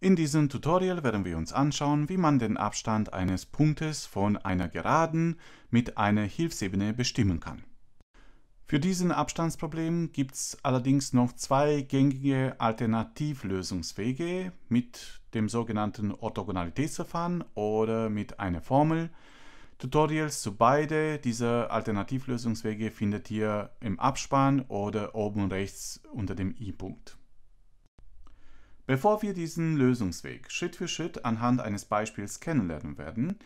In diesem Tutorial werden wir uns anschauen, wie man den Abstand eines Punktes von einer Geraden mit einer Hilfsebene bestimmen kann. Für diesen Abstandsproblem gibt es allerdings noch zwei gängige Alternativlösungswege mit dem sogenannten Orthogonalitätsverfahren oder mit einer Formel. Tutorials zu beide dieser Alternativlösungswege findet ihr im Abspann oder oben rechts unter dem i-Punkt. Bevor wir diesen Lösungsweg Schritt für Schritt anhand eines Beispiels kennenlernen werden,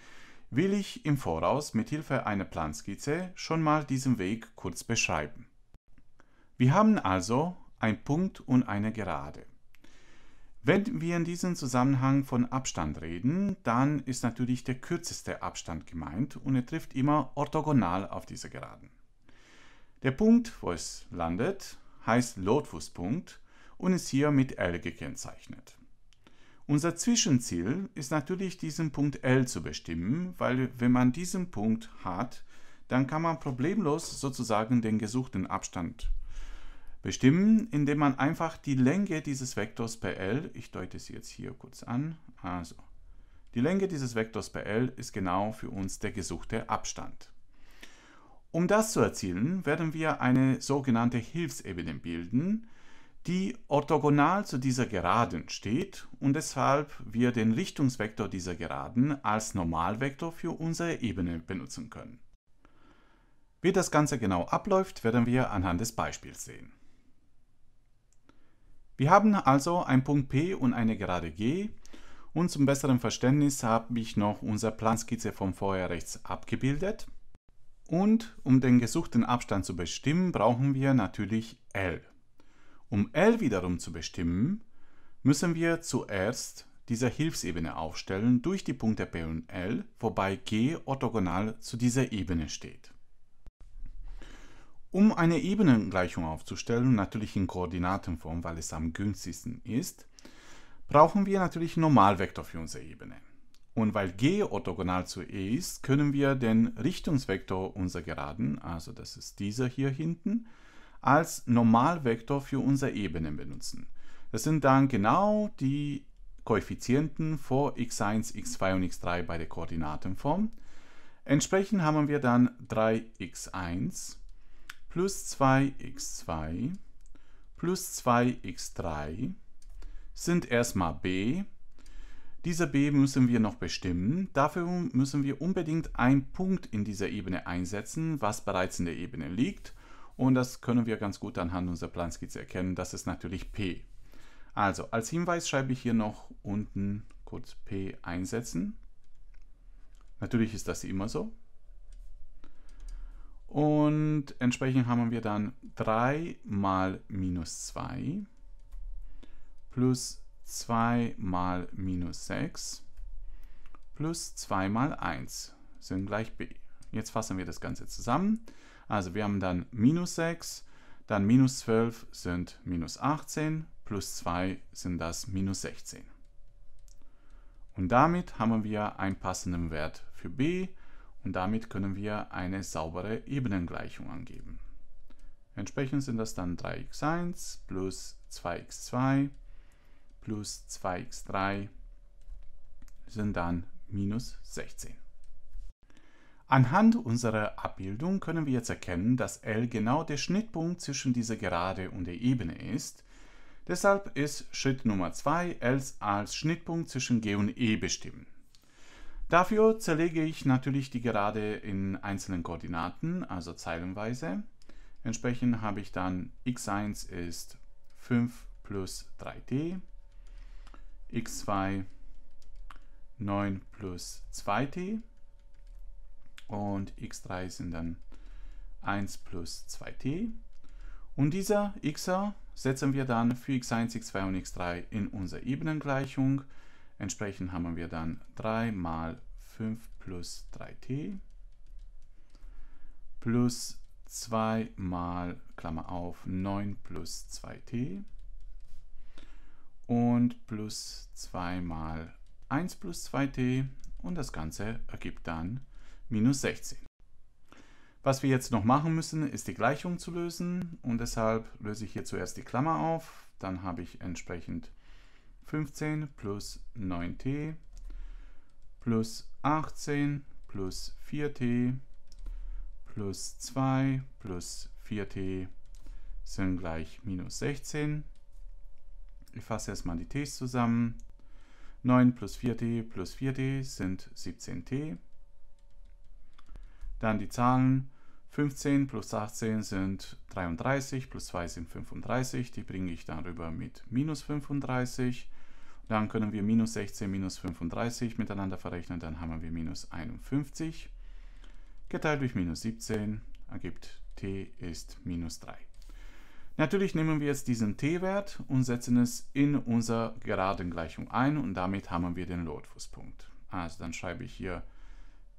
will ich im Voraus mit Hilfe einer Planskizze schon mal diesen Weg kurz beschreiben. Wir haben also einen Punkt und eine Gerade. Wenn wir in diesem Zusammenhang von Abstand reden, dann ist natürlich der kürzeste Abstand gemeint und er trifft immer orthogonal auf diese Geraden. Der Punkt, wo es landet, heißt Lotfußpunkt und ist hier mit L gekennzeichnet. Unser Zwischenziel ist natürlich diesen Punkt L zu bestimmen, weil wenn man diesen Punkt hat, dann kann man problemlos sozusagen den gesuchten Abstand bestimmen, indem man einfach die Länge dieses Vektors per L, ich deute es jetzt hier kurz an, also die Länge dieses Vektors per L ist genau für uns der gesuchte Abstand. Um das zu erzielen, werden wir eine sogenannte Hilfsebene bilden, die orthogonal zu dieser Geraden steht und deshalb wir den Richtungsvektor dieser Geraden als Normalvektor für unsere Ebene benutzen können. Wie das Ganze genau abläuft, werden wir anhand des Beispiels sehen. Wir haben also einen Punkt P und eine Gerade G und zum besseren Verständnis habe ich noch unsere Planskizze von vorher rechts abgebildet. Und um den gesuchten Abstand zu bestimmen, brauchen wir natürlich L um L wiederum zu bestimmen, müssen wir zuerst diese Hilfsebene aufstellen durch die Punkte P und L, wobei G orthogonal zu dieser Ebene steht. Um eine Ebenengleichung aufzustellen, natürlich in Koordinatenform, weil es am günstigsten ist, brauchen wir natürlich einen Normalvektor für unsere Ebene. Und weil g orthogonal zu e ist, können wir den Richtungsvektor unserer Geraden, also das ist dieser hier hinten, als Normalvektor für unsere Ebene benutzen. Das sind dann genau die Koeffizienten vor x1, x2 und x3 bei der Koordinatenform. Entsprechend haben wir dann 3x1 plus 2x2 plus 2x3 sind erstmal b. Dieser b müssen wir noch bestimmen. Dafür müssen wir unbedingt einen Punkt in dieser Ebene einsetzen, was bereits in der Ebene liegt. Und das können wir ganz gut anhand unserer Planskizze erkennen. Das ist natürlich P. Also als Hinweis schreibe ich hier noch unten kurz P einsetzen. Natürlich ist das immer so. Und entsprechend haben wir dann 3 mal minus 2 plus 2 mal minus 6 plus 2 mal 1 sind gleich b. Jetzt fassen wir das Ganze zusammen. Also wir haben dann minus 6, dann minus 12 sind minus 18, plus 2 sind das minus 16. Und damit haben wir einen passenden Wert für b und damit können wir eine saubere Ebenengleichung angeben. Entsprechend sind das dann 3x1 plus 2x2 plus 2x3 sind dann minus 16. Anhand unserer Abbildung können wir jetzt erkennen, dass L genau der Schnittpunkt zwischen dieser Gerade und der Ebene ist. Deshalb ist Schritt Nummer 2 L als Schnittpunkt zwischen G und E bestimmen. Dafür zerlege ich natürlich die Gerade in einzelnen Koordinaten, also zeilenweise. Entsprechend habe ich dann x1 ist 5 plus 3t, x2 9 plus 2t und x3 sind dann 1 plus 2t. Und dieser xer setzen wir dann für x1, x2 und x3 in unsere Ebenengleichung. Entsprechend haben wir dann 3 mal 5 plus 3t plus 2 mal, Klammer auf, 9 plus 2t und plus 2 mal 1 plus 2t und das Ganze ergibt dann 2 minus 16. Was wir jetzt noch machen müssen, ist die Gleichung zu lösen und deshalb löse ich hier zuerst die Klammer auf, dann habe ich entsprechend 15 plus 9t plus 18 plus 4t plus 2 plus 4t sind gleich minus 16. Ich fasse erstmal die t's zusammen. 9 plus 4t plus 4t sind 17t. Dann die Zahlen 15 plus 18 sind 33, plus 2 sind 35, die bringe ich darüber mit minus 35. Dann können wir minus 16, minus 35 miteinander verrechnen, dann haben wir minus 51. Geteilt durch minus 17 ergibt t ist minus 3. Natürlich nehmen wir jetzt diesen t-Wert und setzen es in unserer geraden Gleichung ein und damit haben wir den Lotfußpunkt. Also dann schreibe ich hier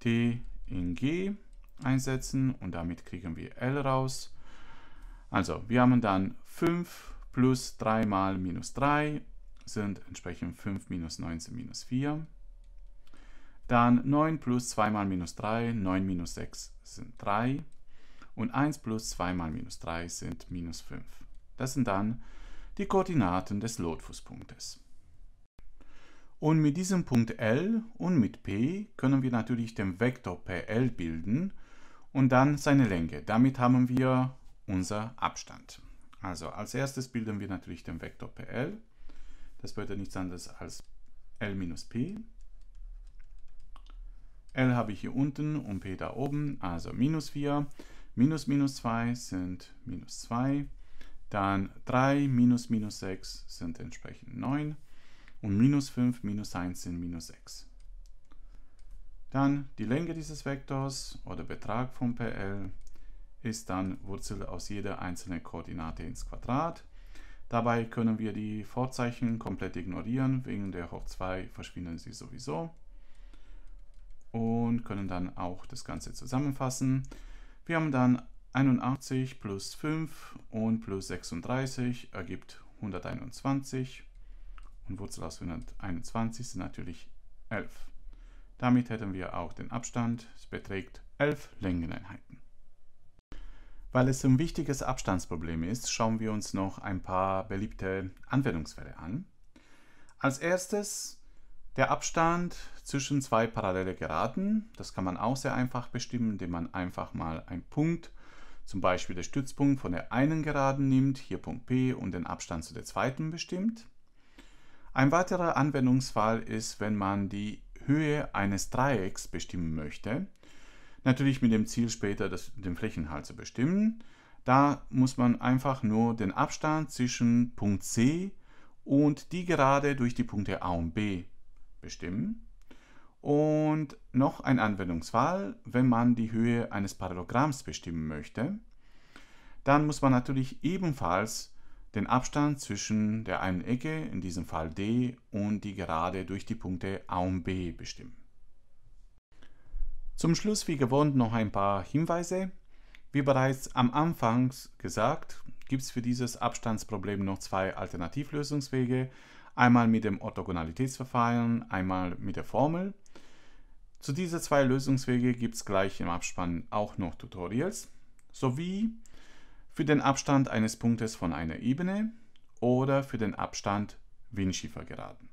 t in g einsetzen und damit kriegen wir L raus. Also wir haben dann 5 plus 3 mal minus 3 sind entsprechend 5 minus 19 minus 4. Dann 9 plus 2 mal minus 3, 9 minus 6 sind 3. Und 1 plus 2 mal minus 3 sind minus 5. Das sind dann die Koordinaten des Lotfußpunktes. Und mit diesem Punkt L und mit P können wir natürlich den Vektor PL bilden, und dann seine Länge. Damit haben wir unser Abstand. Also als erstes bilden wir natürlich den Vektor PL. Das bedeutet nichts anderes als L minus P. L habe ich hier unten und P da oben, also minus 4. Minus minus 2 sind minus 2. Dann 3 minus minus 6 sind entsprechend 9. Und minus 5 minus 1 sind minus 6. Dann die Länge dieses Vektors oder Betrag von PL ist dann Wurzel aus jeder einzelnen Koordinate ins Quadrat. Dabei können wir die Vorzeichen komplett ignorieren, wegen der hoch 2 verschwinden sie sowieso. Und können dann auch das Ganze zusammenfassen. Wir haben dann 81 plus 5 und plus 36 ergibt 121. Und Wurzel aus 121 sind natürlich 11. Damit hätten wir auch den Abstand, es beträgt 11 Längeneinheiten. Weil es ein wichtiges Abstandsproblem ist, schauen wir uns noch ein paar beliebte Anwendungsfälle an. Als erstes der Abstand zwischen zwei parallele Geraden. Das kann man auch sehr einfach bestimmen, indem man einfach mal einen Punkt, zum Beispiel den Stützpunkt von der einen Geraden nimmt, hier Punkt P und den Abstand zu der zweiten bestimmt. Ein weiterer Anwendungsfall ist, wenn man die Höhe eines Dreiecks bestimmen möchte. Natürlich mit dem Ziel später das, den Flächenhalt zu bestimmen. Da muss man einfach nur den Abstand zwischen Punkt C und die Gerade durch die Punkte A und B bestimmen. Und noch ein Anwendungsfall, wenn man die Höhe eines Parallelogramms bestimmen möchte, dann muss man natürlich ebenfalls den Abstand zwischen der einen Ecke, in diesem Fall D, und die Gerade durch die Punkte A und B bestimmen. Zum Schluss wie gewohnt noch ein paar Hinweise. Wie bereits am Anfang gesagt, gibt es für dieses Abstandsproblem noch zwei Alternativlösungswege. Einmal mit dem Orthogonalitätsverfahren, einmal mit der Formel. Zu diesen zwei Lösungswege gibt es gleich im Abspann auch noch Tutorials sowie für den Abstand eines Punktes von einer Ebene oder für den Abstand Windschiefergeraden.